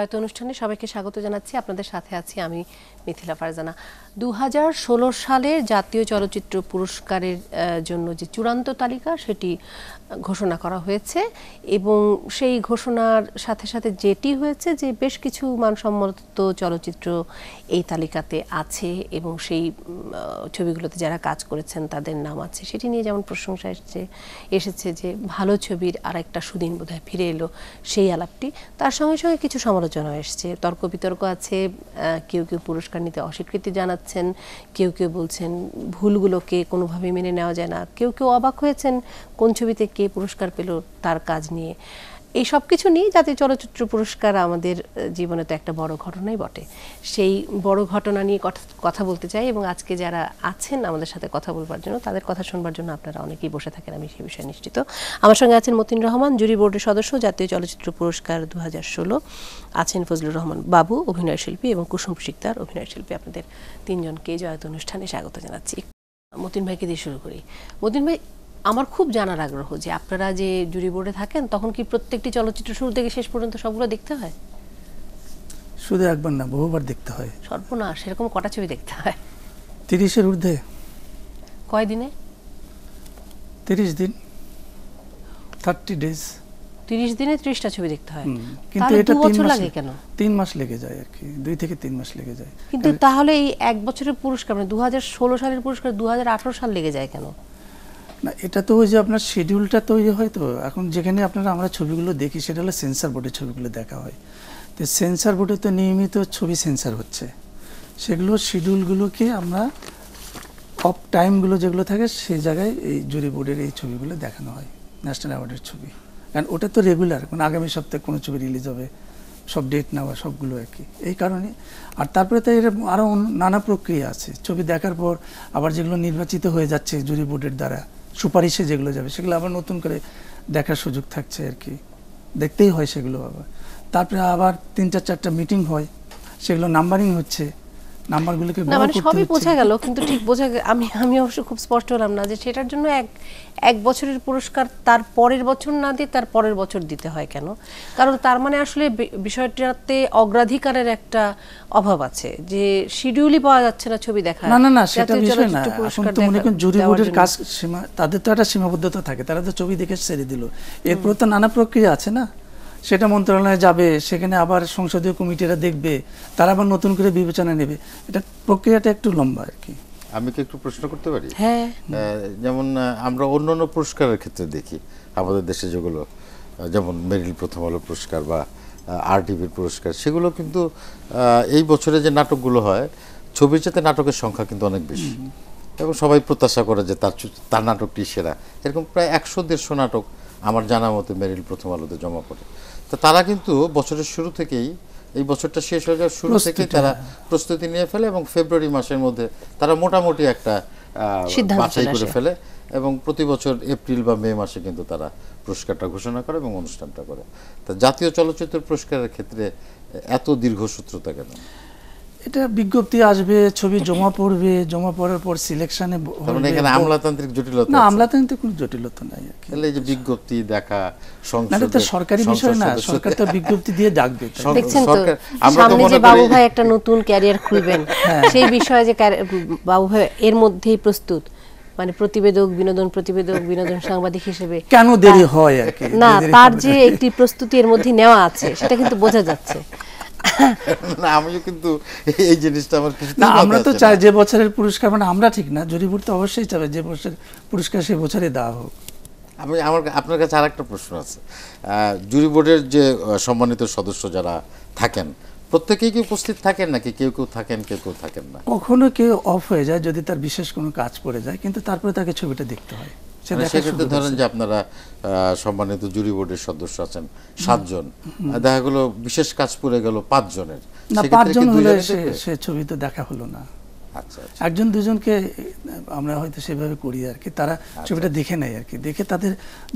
জয়ত অনুষ্ঠানে সবাইকে স্বাগত জানাচ্ছি আপনাদের সাথে আছি আমি মিথিলা ফারজানা দু সালের জাতীয় চলচ্চিত্র পুরস্কারের জন্য যে চূড়ান্ত তালিকা সেটি ঘোষণা করা হয়েছে এবং সেই ঘোষণার সাথে সাথে যেটি হয়েছে যে বেশ কিছু মানসম্মত চলচ্চিত্র এই তালিকাতে আছে এবং সেই ছবিগুলোতে যারা কাজ করেছেন তাদের নাম আছে সেটি নিয়ে যেমন প্রশংসা এসেছে এসেছে যে ভালো ছবির আর একটা সুদিন বোধহয় ফিরে এলো সেই আলাপটি তার সঙ্গে সঙ্গে কিছু সমালোচনা এসছে তর্ক বিতর্ক আছে কেউ কেউ পুরস্কার নিতে অস্বীকৃতি জানাচ্ছেন কেউ কেউ বলছেন ভুলগুলোকে কোনোভাবে মেনে নেওয়া যায় না কেউ কেউ অবাক হয়েছেন কোন ছবিতে কে পুরস্কার পেল তার কাজ নিয়ে এই সব কিছু নিয়ে জাতীয় চলচ্চিত্র পুরস্কার আমাদের জীবনে তো একটা বড় ঘটনাই বটে সেই বড় ঘটনা নিয়ে কথা বলতে চাই এবং আজকে যারা আছেন আমাদের সাথে কথা বলবার জন্য তাদের কথা শুনবার জন্য আপনারা অনেকেই বসে থাকেন আমি সেই বিষয়ে নিশ্চিত আমার সঙ্গে আছেন মতিন রহমান জুরি বোর্ডের সদস্য জাতীয় চলচ্চিত্র পুরস্কার দু আছেন ফজলুর রহমান বাবু অভিনয়শিল্পী এবং কুসুম শিকদার অভিনয়শিল্পী আপনাদের তিনজনকে জয়ত অনুষ্ঠানে স্বাগত জানাচ্ছি মতিন ভাইকে দিয়ে শুরু করি মতিন ভাই আমার খুব জানার আগ্রহ যে আপনারা যে জুরি বোর্ডে থাকেন তখন কি প্রত্যেকটি চলচ্চিত্র শুরু থেকে শেষ পর্যন্ত সবগুলো দেখতে হয় শুধু একবার না বহুবার দেখতে হয় সর্বনাশ সেরকম কটা ছবি দেখতে হয় তিরিশের ঊর্ধ্বে কয় দিনে তিরিশ দিন থার্টি ডেজ তিরিশ দিনে ত্রিশটা ছবি দেখতে হয় কিন্তু এটা বছর লাগে কেন তিন মাস লেগে যায় আর কি দুই থেকে তিন মাস লেগে যায় কিন্তু তাহলে এই এক বছরের পুরস্কার মানে দু সালের পুরস্কার দু সাল লেগে যায় কেন না এটা তো ওই যে আপনার শিডিউলটা তৈরি হয় তো এখন যেখানে আপনারা আমরা ছবিগুলো দেখি সেটা হলো সেন্সার বোর্ডের ছবিগুলো দেখা হয় তো সেন্সার বোর্ডে তো নিয়মিত ছবি সেন্সার হচ্ছে সেগুলো শিডিউলগুলোকে আমরা অফ টাইমগুলো যেগুলো থাকে সেই জায়গায় এই জুরি বোর্ডের এই ছবিগুলো দেখানো হয় ন্যাশনাল অ্যাওয়ার্ডের ছবি কারণ ওটা তো রেগুলার কোনো আগামী সপ্তাহে কোনো ছবি রিলিজ হবে সব ডেট নেওয়া সবগুলো আর কি এই কারণে আর তারপরে তো এর আরও নানা প্রক্রিয়া আছে ছবি দেখার পর আবার যেগুলো নির্বাচিত হয়ে যাচ্ছে জুরি বোর্ডের দ্বারা সুপারিশে যেগুলো যাবে সেগুলো আবার নতুন করে দেখার সুযোগ থাকছে আর কি দেখতেই হয় সেগুলো আবার তারপরে আবার তিনটা চারটা মিটিং হয় সেগুলো নাম্বারিং হচ্ছে নাম্বারগুলোকে না মানে সবই বোঝা গেল কিন্তু ঠিক বোঝা আমি আমি অবশ্য খুব স্পষ্ট হলাম না যে সেটার জন্য এক এক বছরের পুরস্কার তার পরের বছর না দিয়ে তার পরের বছর দিতে হয় কেন কারণ তার মানে আসলে বিষয়টাতে অগ্রাধিকারের একটা অভাব আছে যে শিডিউলই পাওয়া যাচ্ছে না ছবি দেখা না না না সেটা বিষয় না এখন তো মনে করেন জুরি বোর্ডের কাজ সীমা তাদের তো একটা সীমাবদ্ধতা থাকে তারা তো ছবি দেখে ছেড়ে দিল এরপর তো নানা প্রক্রিয়া আছে না সেটা মন্ত্রণালয়ে যাবে সেখানে আবার সংসদীয় কমিটিরা দেখবে তারা আবার নতুন করে বিবেচনা নেবে এটা প্রক্রিয়াটা একটু লম্বা আর কি আমি কি একটু প্রশ্ন করতে পারি হ্যাঁ যেমন আমরা অন্যান্য পুরস্কারের ক্ষেত্রে দেখি আমাদের দেশে যেগুলো যেমন মেরিল প্রথম আলো পুরস্কার বা আরটিভির পুরস্কার সেগুলো কিন্তু এই বছরে যে নাটকগুলো হয় ছবির সাথে নাটকের সংখ্যা কিন্তু অনেক বেশি এবং সবাই প্রত্যাশা করে যে তার তার নাটকটি সেরা এরকম প্রায় একশো দেড়শো নাটক আমার জানা মতে মেরিল প্রথম আলোতে জমা পড়ে তো তারা কিন্তু বছরের শুরু থেকেই এই বছরটা শেষ হয়ে যাওয়ার শুরু থেকেই তারা প্রস্তুতি নিয়ে ফেলে এবং ফেব্রুয়ারি মাসের মধ্যে তারা মোটামুটি একটা বাছাই করে ফেলে এবং প্রতি বছর এপ্রিল বা মে মাসে কিন্তু তারা পুরস্কারটা ঘোষণা করে এবং অনুষ্ঠানটা করে তা জাতীয় চলচ্চিত্র পুরস্কারের ক্ষেত্রে এত দীর্ঘসূত্রতা কেন এটা বিজ্ঞপ্তি আসবে ছবি জমা পড়বে জমা পড়ার পর সিলেকশনে মানে এখানে আমলাতান্ত্রিক জটিলতা না আমলাতান্ত্রিক কোনো জটিলতা নাই তাহলে যে বিজ্ঞপ্তি দেখা সংসদ সরকারি বিষয় না সরকার তো বিজ্ঞপ্তি দিয়ে দেখছেন তো সামনে যে বাবু ভাই একটা নতুন ক্যারিয়ার খুলবেন হ্যাঁ। সেই বিষয়ে যে বাবু ভাই এর মধ্যেই প্রস্তুত মানে প্রতিবেদক বিনোদন প্রতিবেদক বিনোদন সাংবাদিক হিসেবে কেন দেরি হয় আর কি না তার যে একটি প্রস্তুতির মধ্যে নেওয়া আছে সেটা কিন্তু বোঝা যাচ্ছে না আমিও কিন্তু এই জিনিসটা আমার না আমরা তো চাই যে বছরের পুরস্কার মানে আমরা ঠিক না জরিপুর তো অবশ্যই চাবে যে বছরের পুরস্কার সে বছরে দেওয়া হোক আমি আমার আপনার কাছে আর প্রশ্ন আছে জুরি বোর্ডের যে সম্মানিত সদস্য যারা থাকেন প্রত্যেকেই কি উপস্থিত থাকেন নাকি কেউ কেউ থাকেন কেউ কেউ থাকেন না কখনো কেউ অফ হয়ে যায় যদি তার বিশেষ কোনো কাজ পড়ে যায় কিন্তু তারপরে তাকে ছবিটা দেখতে হয় সেক্ষেত্রে মানে ধরেন যে আপনারা সম্মানিত জুরি বোর্ডের সদস্য আছেন সাতজন দেখা গেলো বিশেষ কাজ পড়ে গেল পাঁচজন হলে সে দেখা হলো না আচ্ছা, আচ্ছা। একজন দুজনকে আমরা হয়তো সেভাবে করি আর কি তারা আচ্ছা, ছবিটা দেখে নেয় আর কি দেখে তাদের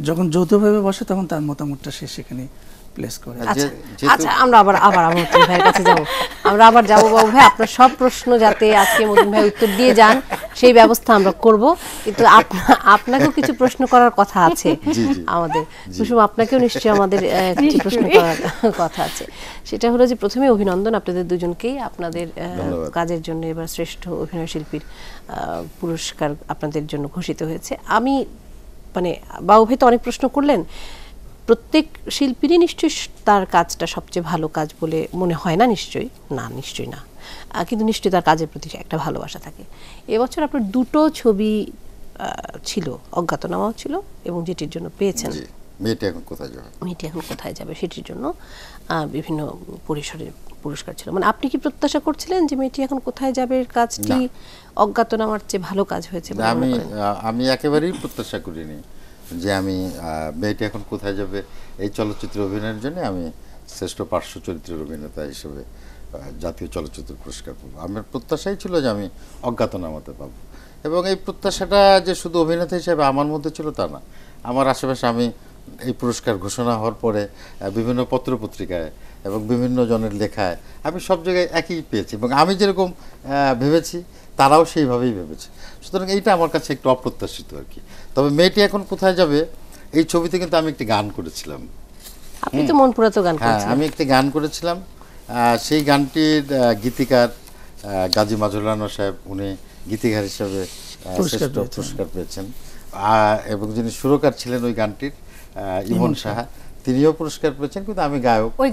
যখন যৌথভাবে বসে তখন তার মতামতটা সে সেখানে প্লেস করে আচ্ছা, আচ্ছা আমরা আবার আবার মতন ভাইয়ের কাছে যাব আমরা আবার যাব বাবু ভাই আপনার সব প্রশ্ন যাতে আজকে মতন ভাই উত্তর দিয়ে যান সেই ব্যবস্থা আমরা করব কিন্তু আপনাকেও কিছু প্রশ্ন করার কথা আছে আমাদের কুসুম আপনাকেও নিশ্চয়ই আমাদের কিছু প্রশ্ন করার কথা আছে সেটা হলো যে প্রথমে অভিনন্দন আপনাদের দুজনকেই আপনাদের কাজের জন্য এবার শ্রেষ্ঠ অভিনয় শিল্পীর পুরস্কার আপনাদের জন্য ঘোষিত হয়েছে আমি মানে বাবু ভাই তো অনেক প্রশ্ন করলেন প্রত্যেক শিল্পীরই নিশ্চয়ই তার কাজটা সবচেয়ে ভালো কাজ বলে মনে হয় না নিশ্চয়ই না নিশ্চয়ই না কিন্তু নিশ্চয়ই তার কাজের প্রতি একটা ভালোবাসা থাকে এবছর আপনার দুটো ছবি ছিল অজ্ঞাতনামাও ছিল এবং যেটির জন্য পেয়েছেন মেয়েটি এখন কোথায় যাবে মেয়েটি এখন কোথায় যাবে সেটির জন্য বিভিন্ন পরিসরের পুরস্কার ছিল মানে আপনি কি প্রত্যাশা করছিলেন যে মেয়েটি এখন কোথায় যাবে কাজটি অজ্ঞাতনামার চেয়ে ভালো কাজ হয়েছে আমি আমি একেবারেই প্রত্যাশা করিনি যে আমি মেয়েটি এখন কোথায় যাবে এই চলচ্চিত্রে অভিনয়ের জন্য আমি শ্রেষ্ঠ পার্শ্ব চরিত্রের অভিনেতা হিসেবে জাতীয় চলচ্চিত্র পুরস্কার পাবো আমার প্রত্যাশাই ছিল যে আমি অজ্ঞাতনামাতে পাবো এবং এই প্রত্যাশাটা যে শুধু অভিনেতা হিসেবে আমার মধ্যে ছিল তা না আমার আশেপাশে আমি এই পুরস্কার ঘোষণা হওয়ার পরে বিভিন্ন পত্রপত্রিকায় এবং বিভিন্ন জনের লেখায় আমি সব জায়গায় একই পেয়েছি এবং আমি যেরকম ভেবেছি তারাও সেইভাবেই ভেবেছে সুতরাং এইটা আমার কাছে একটু অপ্রত্যাশিত আর কি তবে মেয়েটি এখন কোথায় যাবে এই ছবিতে কিন্তু আমি একটি গান করেছিলাম তো মন গান হ্যাঁ, আমি একটি গান করেছিলাম সেই গানটির গীতিকার গাজী মাজুলানো সাহেব উনি গীতিকার হিসাবে পুরস্কার পেয়েছেন এবং যিনি সুরকার ছিলেন ওই গানটির ইমন সাহা তিনিও পুরস্কার পেয়েছেন কিন্তু আমি গায়ক ওই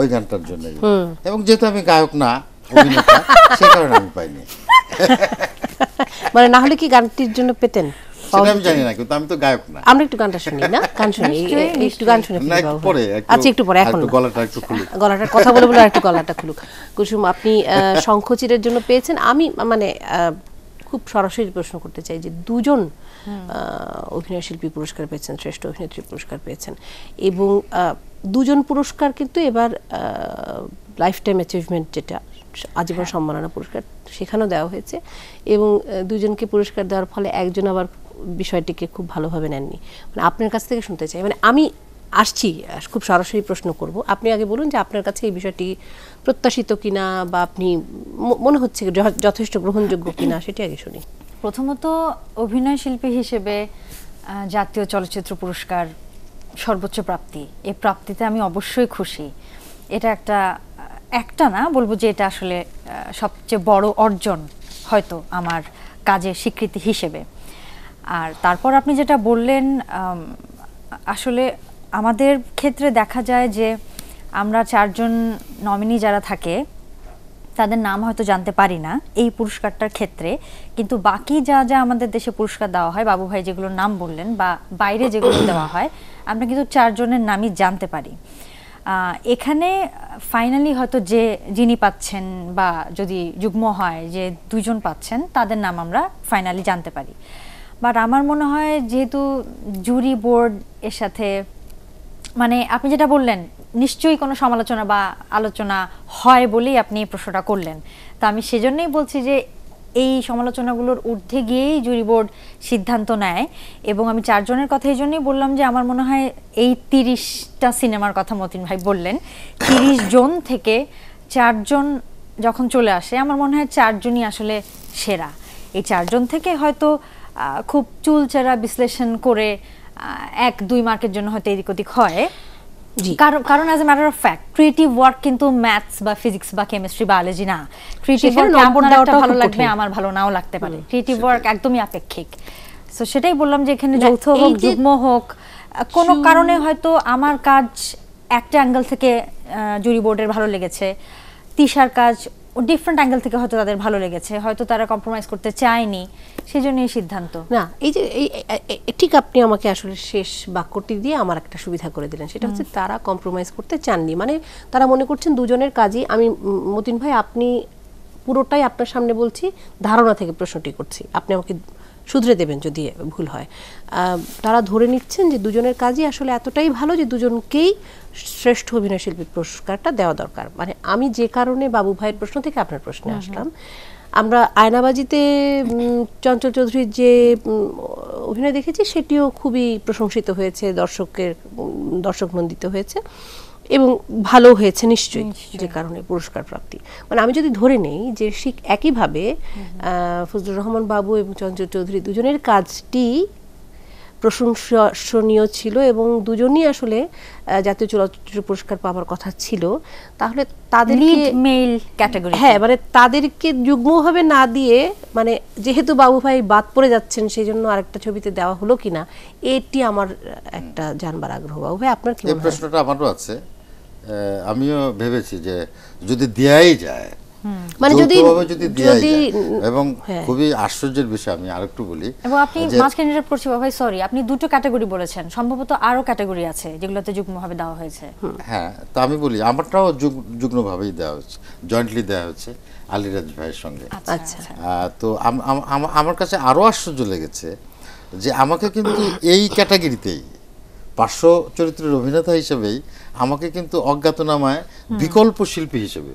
ওই গানটার জন্যই এবং যেহেতু আমি গায়ক না অভিনেতা আমি পাইনি মানে না হলে কি গানটির জন্য পেতেন আমি আমরা একটু গানটা শুনি না গান শুনি একটু গান আচ্ছা, একটু পরে গলাটার কথা বলে গলাটা কুসুম আপনি শঙ্খচিরের জন্য পেয়েছেন আমি মানে খুব সরাসরি প্রশ্ন করতে চাই যে দুজন অভিনয় শিল্পী পুরস্কার পেয়েছেন শ্রেষ্ঠ অভিনেত্রী পুরস্কার পেয়েছেন এবং দুজন পুরস্কার কিন্তু এবার লাইফ টাইম অ্যাচিভমেন্ট যেটা আজীবন হ্যাঁ। সম্মাননা পুরস্কার সেখানেও দেওয়া হয়েছে এবং দুজনকে পুরস্কার দেওয়ার ফলে একজন আবার বিষয়টিকে খুব ভালোভাবে নেননি মানে আপনার কাছ থেকে শুনতে চাই মানে আমি আসছি খুব সরাসরি প্রশ্ন করব আপনি আগে বলুন যে আপনার কাছে এই বিষয়টি প্রত্যাশিত কিনা বা আপনি মনে হচ্ছে যথেষ্ট গ্রহণযোগ্য কিনা সেটি আগে শুনি প্রথমত অভিনয় শিল্পী হিসেবে জাতীয় চলচ্চিত্র পুরস্কার সর্বোচ্চ প্রাপ্তি এ প্রাপ্তিতে আমি অবশ্যই খুশি এটা একটা একটা না বলবো যে এটা আসলে সবচেয়ে বড় অর্জন হয়তো আমার কাজের স্বীকৃতি হিসেবে আর তারপর আপনি যেটা বললেন আসলে আমাদের ক্ষেত্রে দেখা যায় যে আমরা চারজন নমিনি যারা থাকে তাদের নাম হয়তো জানতে পারি না এই পুরস্কারটার ক্ষেত্রে কিন্তু বাকি যা যা আমাদের দেশে পুরস্কার দেওয়া হয় বাবু ভাই যেগুলোর নাম বললেন বা বাইরে যেগুলো দেওয়া হয় আমরা কিন্তু চারজনের নামই জানতে পারি এখানে ফাইনালি হয়তো যে যিনি পাচ্ছেন বা যদি যুগ্ম হয় যে দুজন পাচ্ছেন তাদের নাম আমরা ফাইনালি জানতে পারি বাট আমার মনে হয় যেহেতু জুরি বোর্ড এর সাথে মানে আপনি যেটা বললেন নিশ্চয়ই কোনো সমালোচনা বা আলোচনা হয় বলেই আপনি এই প্রশ্নটা করলেন তা আমি সেজন্যই বলছি যে এই সমালোচনাগুলোর ঊর্ধ্বে গিয়েই জুরি বোর্ড সিদ্ধান্ত নেয় এবং আমি চারজনের কথা এই জন্যই বললাম যে আমার মনে হয় এই তিরিশটা সিনেমার কথা মতিন ভাই বললেন তিরিশ জন থেকে চারজন যখন চলে আসে আমার মনে হয় চারজনই আসলে সেরা এই চারজন থেকে হয়তো খুব চুলচেরা বিশ্লেষণ করে এক দুই মার্কের জন্য হয়তো এদিক ওদিক হয় কারণ as a matter of fact creative work কিন্তু ম্যাথস বা ফিজিক্স বা কেমিস্ট্রি বায়োলজি না ক্রিয়েটিভ ওয়ার্ক একটা ভালো লাগবে আমার ভালো নাও লাগতে পারে ক্রিয়েটিভ ওয়ার্ক একদমই আপেক্ষিক সো সেটাই বললাম যে এখানে যৌথ হোক যুগ্ম হোক কোনো কারণে হয়তো আমার কাজ একটা অ্যাঙ্গেল থেকে জুরি বোর্ডের ভালো লেগেছে তিশার কাজ ডিফারেন্ট অ্যাঙ্গেল থেকে হয়তো তাদের ভালো লেগেছে হয়তো তারা কম্প্রোমাইজ করতে চায়নি সেই জন্য এই সিদ্ধান্ত না এই যে এই ঠিক আপনি আমাকে আসলে শেষ বাক্যটি দিয়ে আমার একটা সুবিধা করে দিলেন সেটা হচ্ছে তারা কম্প্রোমাইজ করতে চাননি মানে তারা মনে করছেন দুজনের কাজই আমি মতিন ভাই আপনি পুরোটাই আপনার সামনে বলছি ধারণা থেকে প্রশ্নটি করছি আপনি আমাকে শুধরে দেবেন যদি ভুল হয় তারা ধরে নিচ্ছেন যে দুজনের কাজই আসলে এতটাই ভালো যে দুজনকেই শ্রেষ্ঠ অভিনয় শিল্পীর পুরস্কারটা দেওয়া দরকার মানে আমি যে কারণে বাবু ভাইয়ের প্রশ্ন থেকে আপনার প্রশ্নে আসলাম আমরা আয়নাবাজিতে চঞ্চল চৌধুরীর যে অভিনয় দেখেছি সেটিও খুবই প্রশংসিত হয়েছে দর্শকের দর্শক নন্দিত হয়েছে এবং ভালো হয়েছে নিশ্চয়ই যে কারণে পুরস্কার প্রাপ্তি মানে আমি যদি ধরে নেই যে শিখ একইভাবে ফজলুর রহমান বাবু এবং চঞ্চল চৌধুরী দুজনের কাজটি প্রশংসনীয় ছিল এবং দুজনই আসলে জাতীয় চলচ্চিত্র পুরস্কার পাওয়ার কথা ছিল তাহলে তাদের মেল ক্যাটাগরি হ্যাঁ মানে তাদেরকে যুগ্মভাবে না দিয়ে মানে যেহেতু বাবু ভাই বাদ পড়ে যাচ্ছেন সেই জন্য আরেকটা ছবিতে দেওয়া হলো কিনা এটি আমার একটা জানবার আগ্রহ বাবু ভাই আপনার কি প্রশ্নটা আমারও আছে আমিও ভেবেছি যে যদি দেয়াই যায় মানে হ্যাঁ। দেওয়া হয়েছে হ্যাঁ তো আমি বলি আমারটাও দেওয়া হচ্ছে জয়েন্টলি দেওয়া হচ্ছে ভাইয়ের সঙ্গে আচ্ছা, আচ্ছা।, আচ্ছা। তো আমার কাছে আরো আশ্চর্য লেগেছে যে আমাকে কিন্তু এই ক্যাটাগরিতেই পার্শ্ব চরিত্রের অভিনেতা হিসেবেই আমাকে কিন্তু অজ্ঞাতনামায় বিকল্প শিল্পী হিসেবে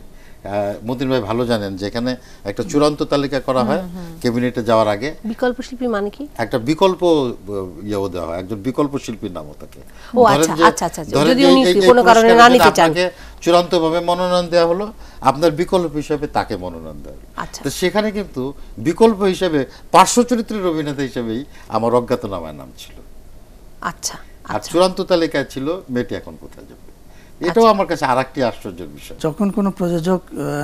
মতিন ভাই ভালো জানেন যেখানে একটা চূড়ান্ত তালিকা করা হয় ক্যাবিনেটে যাওয়ার আগে বিকল্প শিল্পী মানে কি একটা বিকল্প ইয়েও দেওয়া হয় একজন বিকল্প শিল্পীর নামও থাকে চূড়ান্ত ভাবে মনোনয়ন দেওয়া হলো আপনার আচ্ছা। বিকল্প হিসাবে তাকে মনোনয়ন দেয় হলো তো সেখানে কিন্তু বিকল্প হিসাবে পার্শ্ব চরিত্রের অভিনেতা হিসেবেই আমার অজ্ঞাতনামায় নাম ছিল আচ্ছা আর আচ্ছা। চূড়ান্ত তালিকায় ছিল মেয়েটি এখন কোথায় যাবে এটাও আচ্ছা। আমার কাছে আর একটি আশ্চর্যের বিষয় যখন কোনো প্রযোজক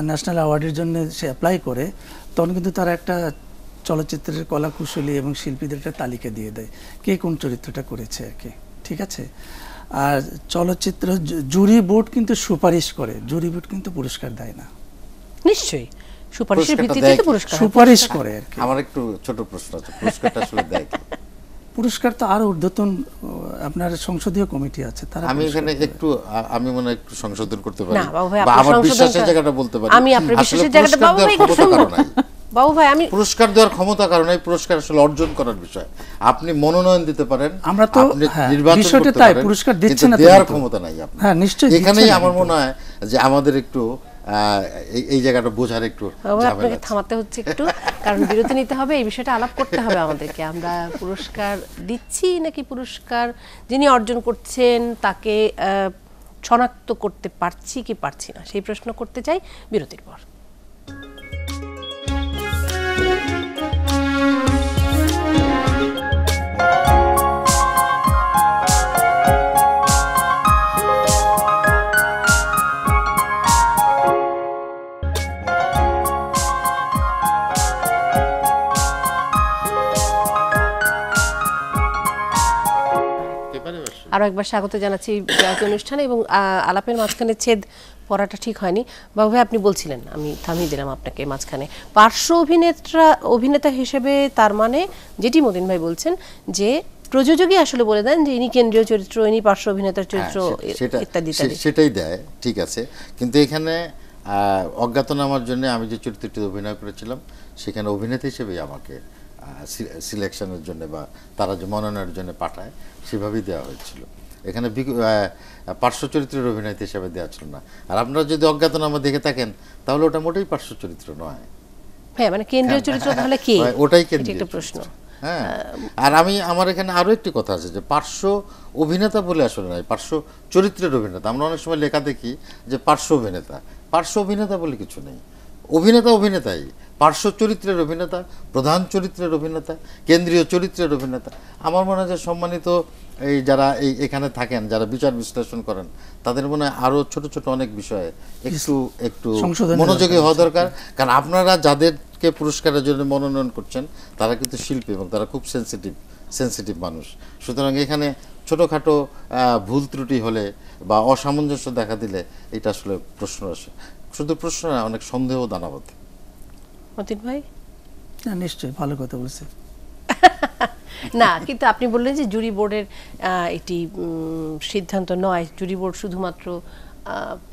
ন্যাশনাল অ্যাওয়ার্ডের জন্য সে অ্যাপ্লাই করে তখন কিন্তু তার একটা চলচ্চিত্রের কলাকুশলী এবং শিল্পীদের একটা তালিকা দিয়ে দেয় কে কোন চরিত্রটা করেছে আর কি ঠিক আছে আর চলচ্চিত্র জুরি বোর্ড কিন্তু সুপারিশ করে জুরি বোর্ড কিন্তু পুরস্কার দেয় না নিশ্চয়ই সুপারিশের ভিত্তিতে পুরস্কার সুপারিশ করে আর কি আমার একটু ছোট প্রশ্ন আছে পুরস্কারটা আসলে দেয় পুরস্কার তো আরো ঊর্ধ্বতন আপনার সংসদীয় কমিটি আছে তারা আমি এখানে একটু আমি মনে একটু সংশোধন করতে পারি বা আমার বিশ্বাসের জায়গাটা বলতে পারি আমি আপনার বিশ্বাসের জায়গাটা বাবু ভাই বাবু ভাই আমি পুরস্কার দেওয়ার ক্ষমতা কারণে পুরস্কার আসলে অর্জন করার বিষয় আপনি মনোনয়ন দিতে পারেন আমরা তো হ্যাঁ, নির্বাচন তাই পুরস্কার দিচ্ছেন না দেওয়ার ক্ষমতা নাই আপনার হ্যাঁ নিশ্চয়ই এখানেই আমার মনে হয় যে আমাদের একটু এই জায়গাটা বোঝার একটু আপনাকে থামাতে হচ্ছে একটু কারণ বিরতি নিতে হবে এই বিষয়টা আলাপ করতে হবে আমাদেরকে আমরা পুরস্কার দিচ্ছি নাকি পুরস্কার যিনি অর্জন করছেন তাকে শনাক্ত করতে পারছি কি পারছি না সেই প্রশ্ন করতে চাই বিরতির পর আরও একবার স্বাগত জানাচ্ছি অনুষ্ঠানে এবং আলাপের মাঝখানে ছেদ পড়াটা ঠিক হয়নি বাবু ভাই আপনি বলছিলেন আমি থামিয়ে দিলাম আপনাকে মাঝখানে পার্শ্ব অভিনেতা অভিনেতা হিসেবে তার মানে যেটি মদিন ভাই বলছেন যে প্রযোজকই আসলে বলে দেন যে ইনি কেন্দ্রীয় চরিত্র ইনি পার্শ্ব অভিনেতার হ্যাঁ, চরিত্র ইত্যাদি সেটাই দেয় ঠিক আছে কিন্তু এখানে অজ্ঞাতনামার জন্য আমি যে চরিত্রটি অভিনয় করেছিলাম সেখানে অভিনেতা হিসেবেই আমাকে সিলেকশনের জন্য বা তারা যে মনোনয়নের জন্য পাঠায় সেভাবেই দেওয়া হয়েছিল এখানে পার্শ্ব চরিত্রের অভিনেতা হিসাবে দেওয়া ছিল না আর আপনারা যদি অজ্ঞাতনামা দেখে থাকেন তাহলে ওটা মোটেই পার্শ্ব চরিত্র নয় হ্যাঁ মানে কেন্দ্রীয় হ্যাঁ, চরিত্র তাহলে হ্যাঁ, কি হ্যাঁ, ওটাই কেন্দ্রীয় প্রশ্ন হ্যাঁ আর আমি আমার এখানে আরও একটি কথা আছে যে পার্শ্ব অভিনেতা বলে আসলে নয় পার্শ্ব চরিত্রের অভিনেতা আমরা অনেক সময় লেখা দেখি যে পার্শ্ব অভিনেতা পার্শ্ব অভিনেতা বলে কিছু নেই অভিনেতা অভিনেতাই পার্শ্ব চরিত্রের অভিনেতা প্রধান চরিত্রের অভিনেতা কেন্দ্রীয় চরিত্রের অভিনেতা আমার মনে হয় যে সম্মানিত এই যারা এই এখানে থাকেন যারা বিচার বিশ্লেষণ করেন তাদের মনে হয় আরও ছোট ছোট অনেক বিষয়ে একটু একটু মনোযোগী হওয়া দরকার কারণ আপনারা যাদেরকে পুরস্কারের জন্য মনোনয়ন করছেন তারা কিন্তু শিল্পী এবং তারা খুব সেন্সিটিভ সেন্সিটিভ মানুষ সুতরাং এখানে ছোটোখাটো ভুল ত্রুটি হলে বা অসামঞ্জস্য দেখা দিলে এটা আসলে প্রশ্ন আসে শুধু প্রশ্ন না অনেক সন্দেহ দানাবত মতিন ভাই না নিশ্চয়ই ভালো কথা বলছে না কিন্তু আপনি বললেন যে জুরি বোর্ডের এটি সিদ্ধান্ত নয় জুরি বোর্ড শুধুমাত্র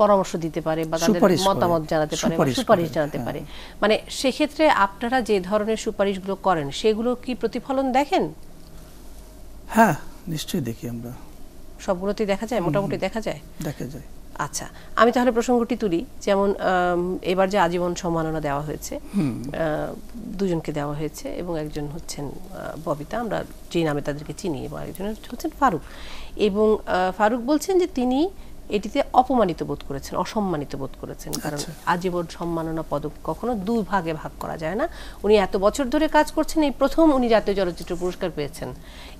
পরামর্শ দিতে পারে বা তাদের মতামত জানাতে পারে সুপারিশ জানাতে হ্যাঁ। পারে মানে সেক্ষেত্রে আপনারা যে ধরনের সুপারিশগুলো করেন সেগুলো কি প্রতিফলন দেখেন হ্যাঁ নিশ্চয়ই দেখি আমরা সবগুলোতেই দেখা যায় মোটামুটি দেখা যায় দেখা যায় আচ্ছা আমি তাহলে প্রসঙ্গটি তুলি যেমন এবার যে আজীবন সম্মাননা দেওয়া হয়েছে দুজনকে দেওয়া হয়েছে এবং একজন হচ্ছেন ববিতা আমরা যে নামে তাদেরকে চিনি এবং একজন হচ্ছেন ফারুক এবং ফারুক বলছেন যে তিনি এটিতে অপমানিত বোধ করেছেন অসম্মানিত বোধ করেছেন কারণ আচ্ছা। আজীবন সম্মাননা পদক কখনো দুই ভাগে ভাগ করা যায় না উনি এত বছর ধরে কাজ করছেন এই প্রথম উনি জাতীয় চলচ্চিত্র পুরস্কার পেয়েছেন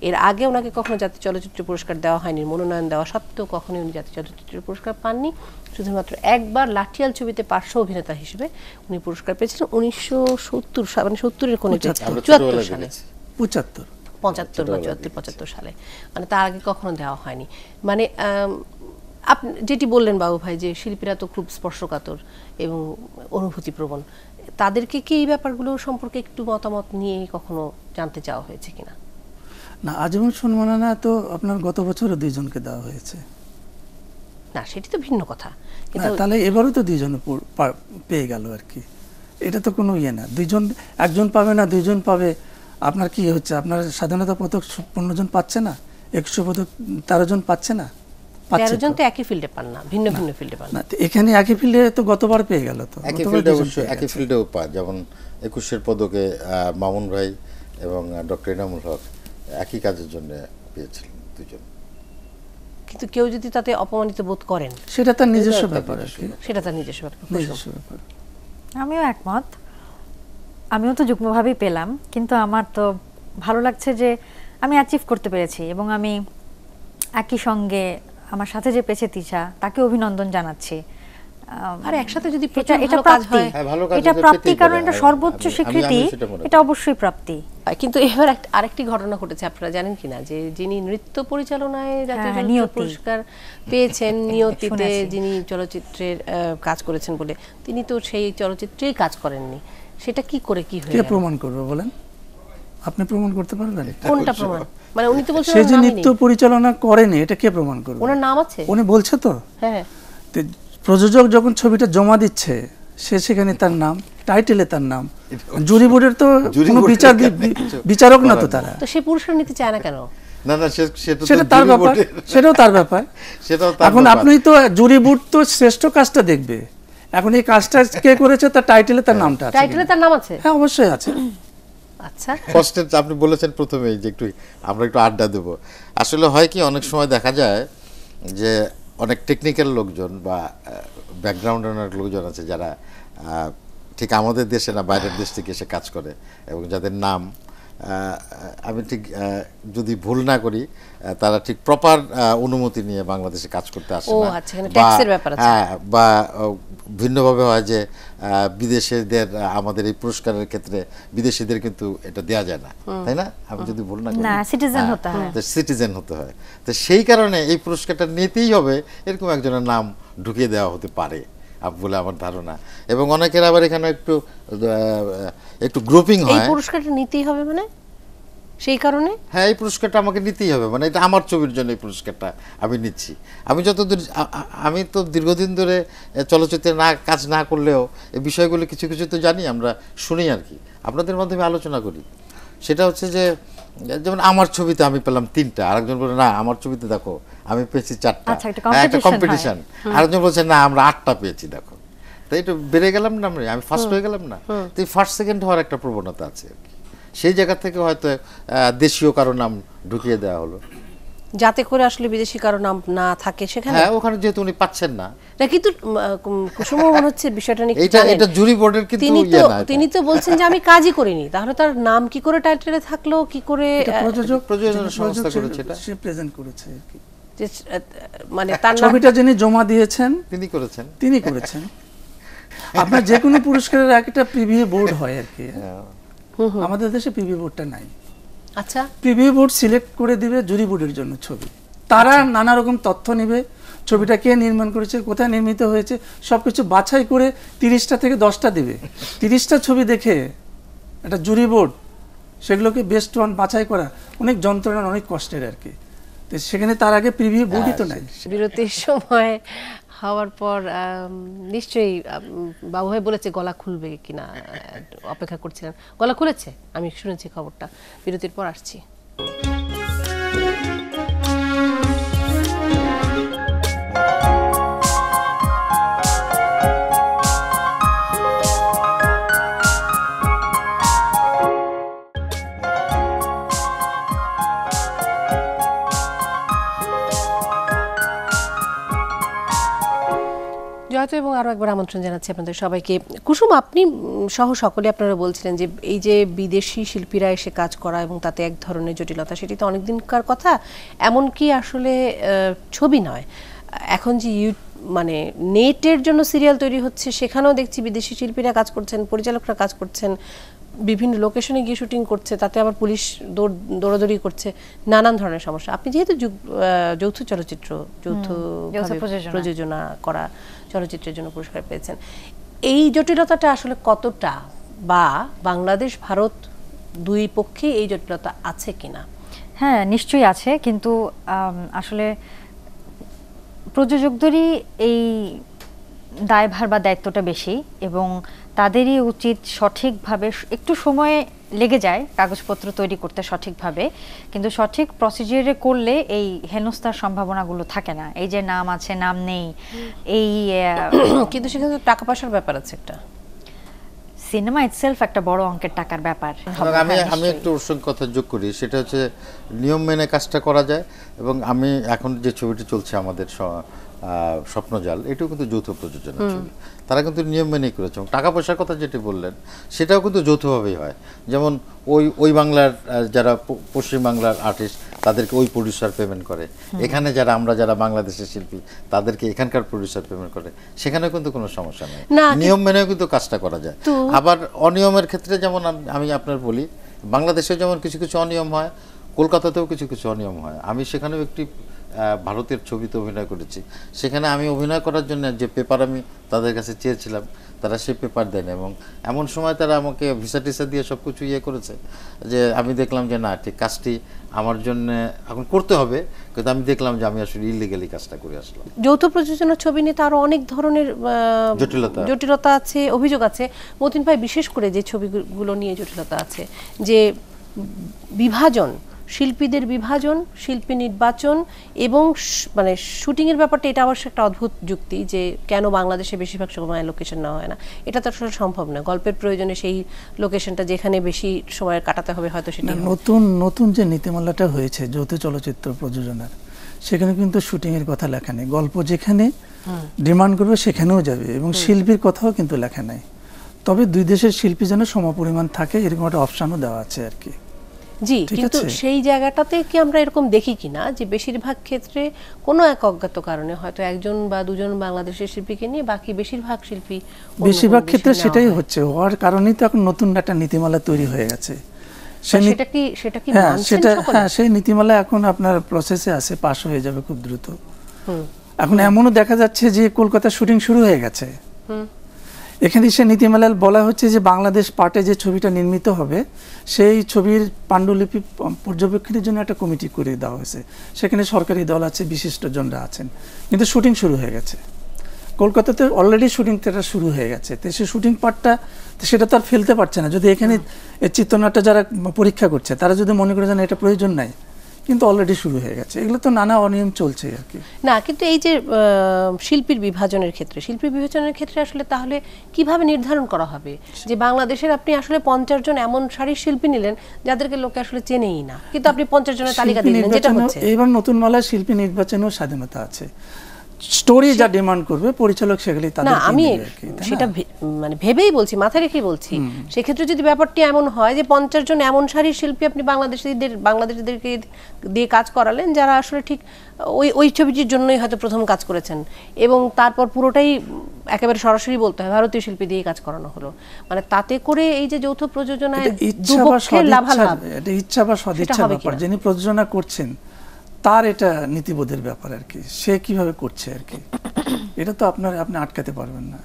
এর আগে ওনাকে কখনো জাতীয় চলচ্চিত্র পুরস্কার দেওয়া হয়নি মনোনয়ন দেওয়া সত্ত্বেও কখনোই উনি জাতীয় চলচ্চিত্র পুরস্কার পাননি শুধুমাত্র একবার লাঠিয়াল ছবিতে পার্শ্ব অভিনেতা হিসেবে উনি পুরস্কার পেয়েছিলেন উনিশশো সত্তর মানে সত্তরের কোনো চুয়াত্তর সালে পঁচাত্তর পঁচাত্তর বা চুয়াত্তর পঁচাত্তর সালে মানে তার আগে কখনো দেওয়া হয়নি মানে আপনি যেটি বললেন বাবু ভাই যে শিল্পীরা তো খুব স্পর্শকাতর এবং অনুভূতি প্রবণ তাদেরকে কি এই ব্যাপারগুলো সম্পর্কে একটু মতামত নিয়ে কখনো জানতে চাওয়া হয়েছে কিনা না আজমল সম্মাননা তো আপনার গত বছরও দুইজনকে দেওয়া হয়েছে না সেটি তো ভিন্ন কথা তাহলে এবারও তো দুইজন পেয়ে গেল আর কি এটা তো কোনো ইয়ে না দুইজন একজন পাবে না দুইজন পাবে আপনার কি হচ্ছে আপনার স্বাধীনতা পদক পনেরো জন পাচ্ছে না একশো পদক তেরো জন পাচ্ছে না তো একই ফিল্ডে পান না ভিন্ন ভিন্ন ফিল্ডে পান না এখানে একই ফিল্ডে তো গতবার পেয়ে গেল তো একই অবশ্যই একই যেমন একুশের পদকে মামুন ভাই এবং ডক্টর ইনামুল হক একই কাজের জন্য পেয়েছিলেন দুজন কিন্তু কেউ যদি তাতে অপমানিত বোধ করেন সেটা তার নিজস্ব ব্যাপার সেটা তার নিজস্ব ব্যাপার আমিও একমত আমিও তো যুগ্মভাবেই পেলাম কিন্তু আমার তো ভালো লাগছে যে আমি অ্যাচিভ করতে পেরেছি এবং আমি একই সঙ্গে আমার সাথে যে পেছে তিশা তাকে অভিনন্দন জানাচ্ছি আর একসাথে যদি এটা এটা প্রাপ্তি হ্যাঁ, এটা প্রাপ্তি কারণ এটা সর্বোচ্চ স্বীকৃতি এটা অবশ্যই প্রাপ্তি কিন্তু এবার আরেকটি ঘটনা ঘটেছে আপনারা জানেন কিনা যে যিনি নৃত্য পরিচালনায় জাতীয় হ্যাঁ, চলচ্চিত্র পুরস্কার পেয়েছেন নিয়তিতে যিনি চলচ্চিত্রের কাজ করেছেন বলে তিনি তো সেই চলচ্চিত্রেই কাজ করেননি সেটা কি করে কি হয়ে প্রমাণ করবে বলেন আপনি প্রমাণ করতে পারবেন কোনটা প্রমাণ মানে উনি তো বলছেন সে যে নৃত্য পরিচালনা করেনি এটা কে প্রমাণ করবে ওনার নাম আছে উনি বলছে তো হ্যাঁ, হ্যাঁ। প্রযোজক যখন ছবিটা জমা দিচ্ছে সে সেখানে তার নাম টাইটেলে তার নাম জুরি বোর্ডের তো কোনো বিচার বিচারক না তো তারা তো সে পুরস্কার নিতে চায় না কেন না না সেটা তার ব্যাপার সেটাও তার ব্যাপার সেটাও এখন আপনি তো জুরি বোর্ড তো শ্রেষ্ঠ কাজটা দেখবে এখন এই কাজটা কে করেছে তার টাইটেলে তার নামটা টাইটেলে তার নাম আছে হ্যাঁ অবশ্যই আছে আচ্ছা ফার্স্ট আপনি বলেছেন প্রথমেই যে একটু আমরা একটু আড্ডা দেব আসলে হয় কি অনেক সময় দেখা যায় যে অনেক টেকনিক্যাল লোকজন বা ব্যাকগ্রাউন্ড অনেক লোকজন আছে যারা ঠিক আমাদের দেশে না বাইরের দেশ থেকে এসে কাজ করে এবং যাদের নাম আমি ঠিক যদি ভুল না করি তারা ঠিক প্রপার অনুমতি নিয়ে বাংলাদেশে কাজ করতে আসে না আচ্ছা, বা হ্যাঁ, ভিন্নভাবে হয় যে বিদেশিদের আমাদের এই পুরস্কারের ক্ষেত্রে বিদেশিদের কিন্তু এটা দেয়া যায় না তাই না আমি যদি ভুল না করি সিটিজেন হ্যাঁ, হতে হয় সিটিজেন হতে হয় তো সেই কারণে এই পুরস্কারটা নিতেই হবে এরকম একজনের নাম ঢুকিয়ে দেওয়া হতে পারে বলে আমার ধারণা এবং অনেকের আবার এখানে একটু একটু গ্রুপিং হয় এই পুরস্কারটা নিতেই হবে মানে সেই কারণে হ্যাঁ এই পুরস্কারটা আমাকে নিতেই হবে মানে এটা আমার ছবির জন্য এই পুরস্কারটা আমি নিচ্ছি আমি যতদূর আমি তো দীর্ঘদিন ধরে চলচ্চিত্রে না কাজ না করলেও এই বিষয়গুলো কিছু কিছু তো জানি আমরা শুনি আর কি আপনাদের মাধ্যমে আলোচনা করি সেটা হচ্ছে যে যেমন আমার ছবিতে আমি পেলাম তিনটা আরেকজন বলে না আমার ছবিতে দেখো আমি পেয়েছি চারটা আচ্ছা, একটা হ্যাঁ, কম্পিটিশন আরেকজন বলছে না আমরা আটটা পেয়েছি দেখো তাই একটু বেড়ে গেলাম না আমি আমি ফার্স্ট হয়ে গেলাম না তো ফার্স্ট সেকেন্ড হওয়ার একটা প্রবণতা আছে সেই জায়গা থেকে হয়তো দেশীয় কারো নাম ঢুকিয়ে দেওয়া হলো যাতে করে আসলে বিদেশি কারো নাম না থাকে সেখানে হ্যাঁ ওখানে যেহেতু উনি পাচ্ছেন না না কিন্তু কুসুম মনে হচ্ছে বিষয়টা নিয়ে এটা এটা জুরি বোর্ডের কিন্তু তিনি ইয়ে তো তিনি তো বলছেন যে আমি কাজই করিনি তাহলে তার নাম কি করে টাইটেলে থাকলো কি করে প্রযোজক প্রযোজনা সংস্থা করেছে এটা সে প্রেজেন্ট করেছে আর কি মানে তার ছবিটা যিনি জমা দিয়েছেন তিনি করেছেন তিনি করেছেন আপনার যে কোনো পুরস্কারের একটা প্রিভিউ বোর্ড হয় আর কি হ্যাঁ। আমাদের দেশে পিভি বোর্ডটা নাই আচ্ছা প্রিভিউ বোর্ড সিলেক্ট করে দিবে জুরি বোর্ডের জন্য ছবি তারা আচ্ছা। নানা রকম তথ্য নেবে ছবিটা কে নির্মাণ করেছে কোথায় নির্মিত হয়েছে সব কিছু বাছাই করে তিরিশটা থেকে দশটা দেবে তিরিশটা ছবি দেখে একটা জুরি বোর্ড সেগুলোকে বেস্ট ওয়ান বাছাই করা অনেক যন্ত্রণার অনেক কষ্টের আর কি তো সেখানে তার আগে প্রিভিউ বডি তো আচ্ছা। নাই বিরতির সময় হওয়ার পর নিশ্চয়ই বাবু ভাই বলেছে গলা খুলবে কিনা অপেক্ষা করছিলেন গলা খুলেছে আমি শুনেছি খবরটা বিরতির পর আসছি স্বাগত এবং আরো একবার আমন্ত্রণ জানাচ্ছি আপনাদের সবাইকে কুসুম আপনি সহ সকলে আপনারা বলছিলেন যে এই যে বিদেশি শিল্পীরা এসে কাজ করা এবং তাতে এক ধরনের জটিলতা সেটি তো অনেকদিনকার কথা এমনকি আসলে ছবি নয় এখন যে ইউ মানে নেটের জন্য সিরিয়াল তৈরি হচ্ছে সেখানেও দেখছি বিদেশি শিল্পীরা কাজ করছেন পরিচালকরা কাজ করছেন বিভিন্ন লোকেশনে গিয়ে শুটিং করছে তাতে আবার পুলিশ দৌড় দৌড়াদৌড়ি করছে নানান ধরনের সমস্যা আপনি যেহেতু যৌথ চলচ্চিত্র যৌথ প্রযোজনা করা চলচ্চিত্রের জন্য পুরস্কার পেয়েছেন এই জটিলতাটা আসলে কতটা বা বাংলাদেশ ভারত দুই পক্ষে এই জটিলতা আছে কিনা হ্যাঁ নিশ্চয়ই আছে কিন্তু আসলে প্রযোজকদেরই এই দায়ভার বা দায়িত্বটা বেশি এবং তাদেরই উচিত সঠিকভাবে একটু সময় লেগে যায় কাগজপত্র তৈরি করতে সঠিকভাবে কিন্তু সঠিক প্রসিজিয়ারে করলে এই হেনস্থার সম্ভাবনাগুলো থাকে না এই যে নাম আছে নাম নেই এই কিন্তু সেখানে টাকা পয়সার ব্যাপার আছে একটা সিনেমা ইটসেলফ একটা বড় অঙ্কের টাকার ব্যাপার আমি হ্যাঁ, আমি একটু ওর সঙ্গে কথা যোগ করি সেটা হচ্ছে নিয়ম মেনে কাজটা করা যায় এবং আমি এখন যে ছবিটি চলছে আমাদের স্বপ্নজাল এটাও কিন্তু যৌথ প্রযোজনা ছবি তারা কিন্তু নিয়ম মেনেই করেছে এবং টাকা পয়সার কথা যেটি বললেন সেটাও কিন্তু যৌথভাবেই হয় যেমন ওই ওই বাংলার যারা পশ্চিম বাংলার আর্টিস্ট তাদেরকে ওই প্রডিউসার পেমেন্ট করে এখানে যারা আমরা যারা বাংলাদেশের শিল্পী তাদেরকে এখানকার প্রডিউসার পেমেন্ট করে সেখানে কিন্তু কোনো সমস্যা নেই নিয়ম মেনেও কিন্তু কাজটা করা যায় আবার অনিয়মের ক্ষেত্রে যেমন আমি আপনার বলি বাংলাদেশে যেমন কিছু কিছু অনিয়ম হয় কলকাতাতেও কিছু কিছু অনিয়ম হয় আমি সেখানেও একটি ভারতের ছবিতে অভিনয় করেছি সেখানে আমি অভিনয় করার জন্য যে পেপার আমি তাদের কাছে চেয়েছিলাম তারা সে পেপার দেন এবং এমন সময় তারা আমাকে ভিসা টিসা দিয়ে সব কিছু ইয়ে করেছে যে আমি দেখলাম যে না ঠিক কাজটি আমার জন্য এখন করতে হবে কিন্তু আমি দেখলাম যে আমি আসলে ইলিগালি কাজটা করে আসলাম যৌথ প্রযোজনার ছবি নিয়ে তারও অনেক ধরনের জটিলতা জটিলতা আছে অভিযোগ আছে মতিন ভাই বিশেষ করে যে ছবিগুলো নিয়ে জটিলতা আছে যে বিভাজন শিল্পীদের বিভাজন শিল্পী নির্বাচন এবং মানে শুটিংয়ের ব্যাপারটা এটা অবশ্য একটা অদ্ভুত যুক্তি যে কেন বাংলাদেশে বেশিরভাগ সময় লোকেশন নেওয়া হয় না এটা তো আসলে সম্ভব না গল্পের প্রয়োজনে সেই লোকেশনটা যেখানে বেশি সময় কাটাতে হবে হয়তো সেটা নতুন নতুন যে নীতিমালাটা হয়েছে যৌথ চলচ্চিত্র প্রযোজনার সেখানে কিন্তু শুটিংয়ের কথা লেখা নেই গল্প যেখানে ডিমান্ড করবে সেখানেও যাবে এবং শিল্পীর কথাও কিন্তু লেখা নেই তবে দুই দেশের শিল্পী যেন সমপরিমাণ থাকে এরকম একটা অপশানও দেওয়া আছে আর কি জি কিন্তু সেই জায়গাটাতে কি আমরা এরকম দেখি কিনা যে বেশিরভাগ ক্ষেত্রে কোনো এক অজ্ঞাত কারণে হয়তো একজন বা দুজন বাংলাদেশের শিল্পীকে নিয়ে বাকি বেশিরভাগ শিল্পী বেশিরভাগ ক্ষেত্রে সেটাই হচ্ছে হওয়ার কারণেই তো এখন নতুন একটা নীতিমালা তৈরি হয়ে গেছে সেটা কি সেটা কি হ্যাঁ সেটা হ্যাঁ সেই নীতিমালা এখন আপনার প্রসেসে আছে পাশ হয়ে যাবে খুব দ্রুত এখন এমনও দেখা যাচ্ছে যে কলকাতা শুটিং শুরু হয়ে গেছে এখানে সে নীতিমালাল বলা হচ্ছে যে বাংলাদেশ পার্টে যে ছবিটা নির্মিত হবে সেই ছবির পাণ্ডুলিপি পর্যবেক্ষণের জন্য একটা কমিটি করে দেওয়া হয়েছে সেখানে সরকারি দল আছে বিশিষ্টজনরা আছেন কিন্তু শুটিং শুরু হয়ে গেছে কলকাতাতে অলরেডি শুটিং থিয়েটার শুরু হয়ে গেছে তো সে শুটিং পার্টটা সেটা তো আর ফেলতে পারছে না যদি এখানে চিত্রনাট্য যারা পরীক্ষা করছে তারা যদি মনে করে যেন এটা প্রয়োজন নাই কিন্তু অলরেডি শুরু হয়ে গেছে এগুলো তো নানা অনিয়ম চলছে আর কি না কিন্তু এই যে শিল্পীর বিভাজনের ক্ষেত্রে শিল্পীর বিভাজনের ক্ষেত্রে আসলে তাহলে কিভাবে নির্ধারণ করা হবে যে বাংলাদেশের আপনি আসলে পঞ্চাশ জন এমন শাড়ি শিল্পী নিলেন যাদেরকে লোকে আসলে চেনেই না কিন্তু আপনি পঞ্চাশ জনের তালিকা দিলেন যেটা হচ্ছে এবার নতুন মালায় শিল্পী নির্বাচনেও স্বাধীনতা আছে স্টোরি যা ডিমান্ড করবে পরিচালক সেগুলি তাদের আমি সেটা মানে ভেবেই বলছি মাথা রেখেই বলছি সেক্ষেত্রে যদি ব্যাপারটি এমন হয় যে পঞ্চাশ জন এমন শাড়ির শিল্পী আপনি বাংলাদেশিদের বাংলাদেশিদেরকে দিয়ে কাজ করালেন যারা আসলে ঠিক ওই ওই ছবিটির জন্যই হয়তো প্রথম কাজ করেছেন এবং তারপর পুরোটাই একেবারে সরাসরি বলতে হয় ভারতীয় শিল্পী দিয়ে কাজ করানো হলো মানে তাতে করে এই যে যৌথ প্রযোজনায় ইচ্ছা বা সদিচ্ছা ইচ্ছা বা সদিচ্ছা ব্যাপার যিনি প্রযোজনা করছেন তার এটা নীতিবোধের ব্যাপার আর কি সে কিভাবে করছে আর কি এটা তো আপনার আপনি আটকাতে পারবেন না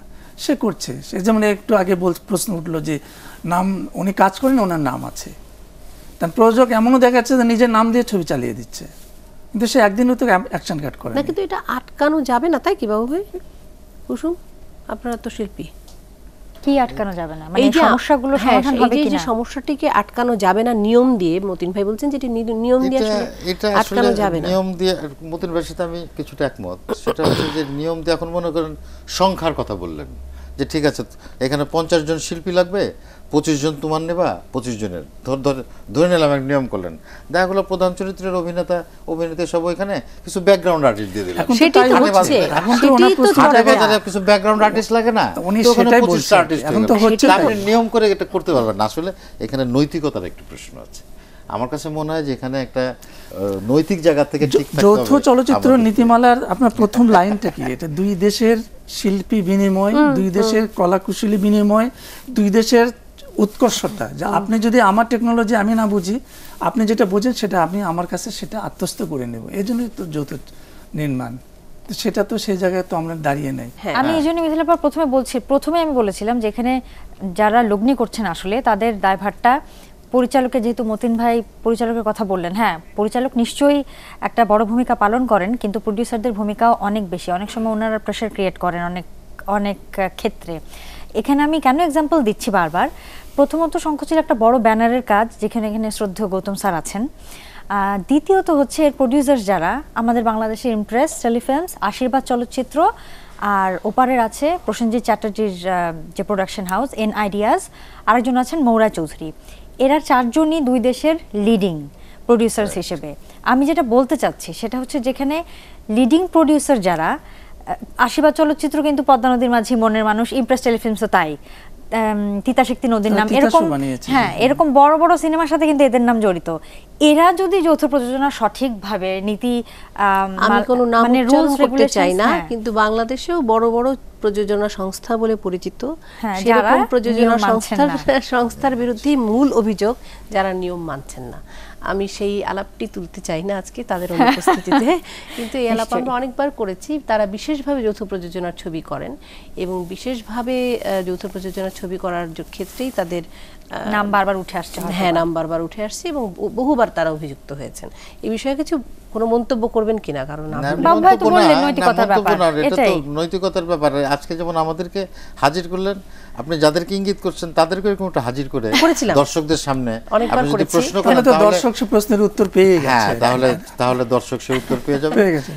সে করছে সে যেমন একটু আগে বল প্রশ্ন উঠলো যে নাম উনি কাজ করেন ওনার নাম আছে তার প্রযোজক এমনও দেখা যাচ্ছে যে নিজের নাম দিয়ে ছবি চালিয়ে দিচ্ছে কিন্তু সে একদিনও হয়তো অ্যাকশন কাট করে না কিন্তু এটা আটকানো যাবে না তাই কি বাবু ভাই কুসুম আপনারা তো শিল্পী কি আটকানো যাবে না মানে সমস্যাগুলো সমাধান হবে কিনা এই যে হ্যাঁ, সমস্যাটিকে আটকানো যাবে না নিয়ম দিয়ে মতিন ভাই বলছেন যেটি নিয়ম দিয়ে আটকানো যাবে না নিয়ম দিয়ে মতিন সাথে আমি কিছুটা একমত সেটা হচ্ছে যে নিয়ম দিয়ে এখন মনে করেন সংখ্যার কথা বললেন যে ঠিক আছে এখানে পঞ্চাশ জন শিল্পী লাগবে পঁচিশ জন তোমার নেবা পঁচিশ জনের ধর ধর ধরে নিলাম এক নিয়ম করলেন দেখা গেলো প্রধান চরিত্রের অভিনেতা অভিনেতা সব ওইখানে কিছু ব্যাকগ্রাউন্ড আর্টিস্ট দিয়ে দিলেন কিছু ব্যাকগ্রাউন্ড আর্টিস্ট লাগে না আপনি নিয়ম করে এটা করতে পারবেন না আসলে এখানে নৈতিকতার একটি প্রশ্ন আছে আমার কাছে মনে হয় যে এখানে একটা নৈতিক জায়গা থেকে যৌথ চলচ্চিত্র নীতিমালার আপনার প্রথম লাইনটা কি এটা দুই দেশের শিল্পী বিনিময় দুই দেশের কলাকুশলী বিনিময় দুই দেশের উৎকর্ষতা যে আপনি যদি আমার টেকনোলজি আমি না বুঝি আপনি যেটা বোঝেন সেটা আপনি আমার কাছে সেটা আত্মস্থ করে নেব এই জন্যই তো যৌথ নির্মাণ সেটা তো সেই জায়গায় তো আমরা দাঁড়িয়ে নেই হ্যাঁ। আমি হ্যাঁ। এই জন্য মিথিলা পর প্রথমে বলছি প্রথমে আমি বলেছিলাম যে এখানে যারা লগ্নি করছেন আসলে তাদের দায়ভারটা পরিচালকের যেহেতু মতিন ভাই পরিচালকের কথা বললেন হ্যাঁ পরিচালক নিশ্চয়ই একটা বড় ভূমিকা পালন করেন কিন্তু প্রডিউসারদের ভূমিকাও অনেক বেশি অনেক সময় ওনারা প্রেশার ক্রিয়েট করেন অনেক অনেক ক্ষেত্রে এখানে আমি কেন এক্সাম্পল দিচ্ছি বারবার প্রথমত সংকোচের একটা বড় ব্যানারের কাজ যেখানে এখানে শ্রদ্ধেয় গৌতম স্যার আছেন দ্বিতীয়ত হচ্ছে এর প্রডিউসার যারা আমাদের বাংলাদেশের ইমপ্রেস টেলিফিল্মস আশীর্বাদ চলচ্চিত্র আর ওপারের আছে প্রসেনজিৎ চ্যাটার্জির যে প্রোডাকশন হাউস এন আইডিয়াজ আরেকজন আছেন মৌরা চৌধুরী এরা চারজনই দুই দেশের লিডিং প্রডিউসার হিসেবে আমি যেটা বলতে চাচ্ছি সেটা হচ্ছে যেখানে লিডিং প্রডিউসার যারা আশীর্বাদ চলচ্চিত্র কিন্তু পদ্মা নদীর মাঝি মনের মানুষ ইমপ্রেস টেলিফিল্মসও তাই তিতা শক্তি নদীর নাম এরকম হ্যাঁ এরকম বড় বড় সিনেমার সাথে কিন্তু এদের নাম জড়িত এরা যদি যৌথ প্রযোজনা সঠিকভাবে নীতি আমি কোনো নাম মানে রুলস করতে চাই না হ্যাঁ। কিন্তু বাংলাদেশেও বড় বড় প্রযোজনা সংস্থা বলে পরিচিত হ্যাঁ, সেরকম প্রযোজনা সংস্থার সংস্থার বিরুদ্ধে মূল অভিযোগ যারা নিয়ম মানছেন না আমি সেই আলাপটি তুলতে চাই না আজকে তাদের অনুপস্থিতিতে কিন্তু এই আলাপ আমরা অনেকবার করেছি তারা বিশেষভাবে যৌথ প্রযোজনার ছবি করেন এবং বিশেষভাবে যৌথ প্রযোজনার ছবি করার ক্ষেত্রেই তাদের নাম বারবার উঠে আসছে হ্যাঁ নাম বারবার উঠে আসছে এবং বহুবার তারা অভিযুক্ত হয়েছেন এই বিষয়ে কিছু কোনো মন্তব্য করবেন কিনা কারণ নৈতিকতার ব্যাপার আজকে যেমন আমাদেরকে হাজির করলেন আপনি যাদেরকে ইঙ্গিত করছেন তাদেরকে এরকম একটা হাজির করে দর্শকদের সামনে আপনি যদি প্রশ্ন মানে করেন দর্শক সে প্রশ্নের উত্তর পেয়ে হ্যাঁ, গেছে হ্যাঁ তাহলে তাহলে দর্শক সে উত্তর পেয়ে যাবে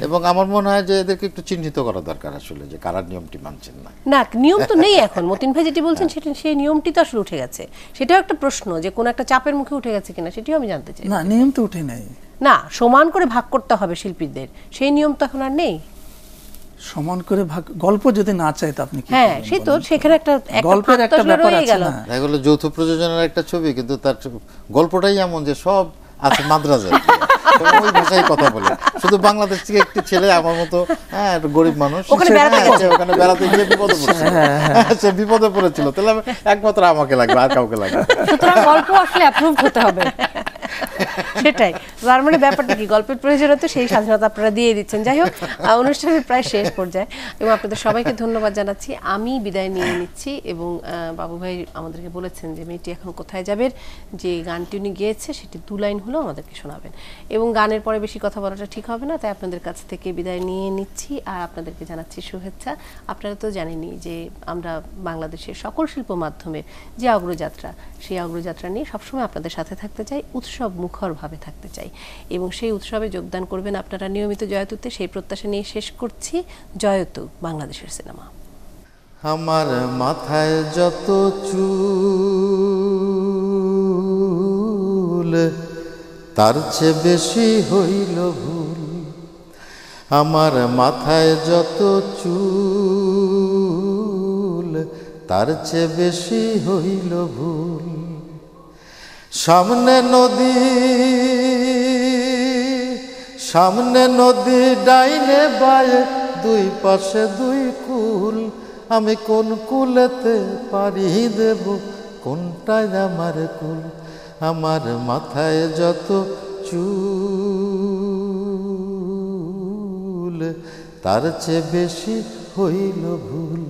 এবং আমার মনে হয় যে এদেরকে একটু চিহ্নিত করা দরকার আসলে যে কারা নিয়মটি মানছেন না না নিয়ম তো নেই এখন মতিন ভাই যেটি বলছেন হ্যাঁ। সেটা সেই নিয়মটি তো আসলে উঠে গেছে সেটাও একটা প্রশ্ন যে কোন একটা চাপের মুখে উঠে গেছে কিনা সেটিও আমি জানতে চাই না নিয়ম তো উঠে নাই না সমান করে ভাগ করতে হবে শিল্পীদের সেই নিয়ম তো এখন আর নেই সমান করে ভাগ গল্প যদি না চাই তো আপনি হ্যাঁ সে তো সেখানে একটা গল্পের একটা ব্যাপার আছে না এগুলো যৌথ প্রযোজনার একটা ছবি কিন্তু তার গল্পটাই এমন যে সব আছে মাদ্রাজে ওই ভাষায় কথা বলে শুধু বাংলাদেশ থেকে একটি ছেলে আমার মতো হ্যাঁ গরিব মানুষ হ্যাঁ, ওখানে বেড়াতে গিয়ে বিপদে পড়েছিল হ্যাঁ, হ্যাঁ, সে বিপদে পড়েছিল তাহলে একমাত্র আমাকে লাগবে আর কাউকে লাগবে সুতরাং গল্প আসলে অ্যাপ্রুভ হতে হবে সেটাই তার মানে ব্যাপারটা কি গল্পের প্রয়োজন তো সেই স্বাধীনতা আপনারা দিয়ে দিচ্ছেন যাই হোক অনুষ্ঠানের প্রায় শেষ পর্যায়ে এবং আপনাদের সবাইকে ধন্যবাদ জানাচ্ছি আমি বিদায় নিয়ে নিচ্ছি এবং বাবু ভাই আমাদেরকে বলেছেন যে মেয়েটি এখন কোথায় যাবেন যে গানটি উনি গিয়েছে সেটি দু লাইন হলেও আমাদেরকে শোনাবেন এবং গানের পরে বেশি কথা বলাটা ঠিক হবে না তাই আপনাদের কাছ থেকে বিদায় নিয়ে নিচ্ছি আর আপনাদেরকে জানাচ্ছি শুভেচ্ছা আপনারা তো জানেনই যে আমরা বাংলাদেশের সকল শিল্প মাধ্যমের যে অগ্রযাত্রা সেই অগ্রযাত্রা নিয়ে সবসময় আপনাদের সাথে থাকতে চাই উৎসব মুখর স্বাস্থ্যকরভাবে থাকতে চাই এবং সেই উৎসবে যোগদান করবেন আপনারা নিয়মিত জয়তুতে সেই প্রত্যাশা নিয়ে শেষ করছি জয়তু বাংলাদেশের সিনেমা আমার মাথায় যত চুল তার চেয়ে বেশি হইল ভুল আমার মাথায় যত চুল তার চেয়ে বেশি হইল ভুল সামনে নদী সামনে নদী ডাইনে বায়ে দুই পাশে দুই কুল আমি কোন কুলেতে পারি দেব কোনটায় আমার কুল আমার মাথায় যত চুল তার চেয়ে বেশি হইল ভুল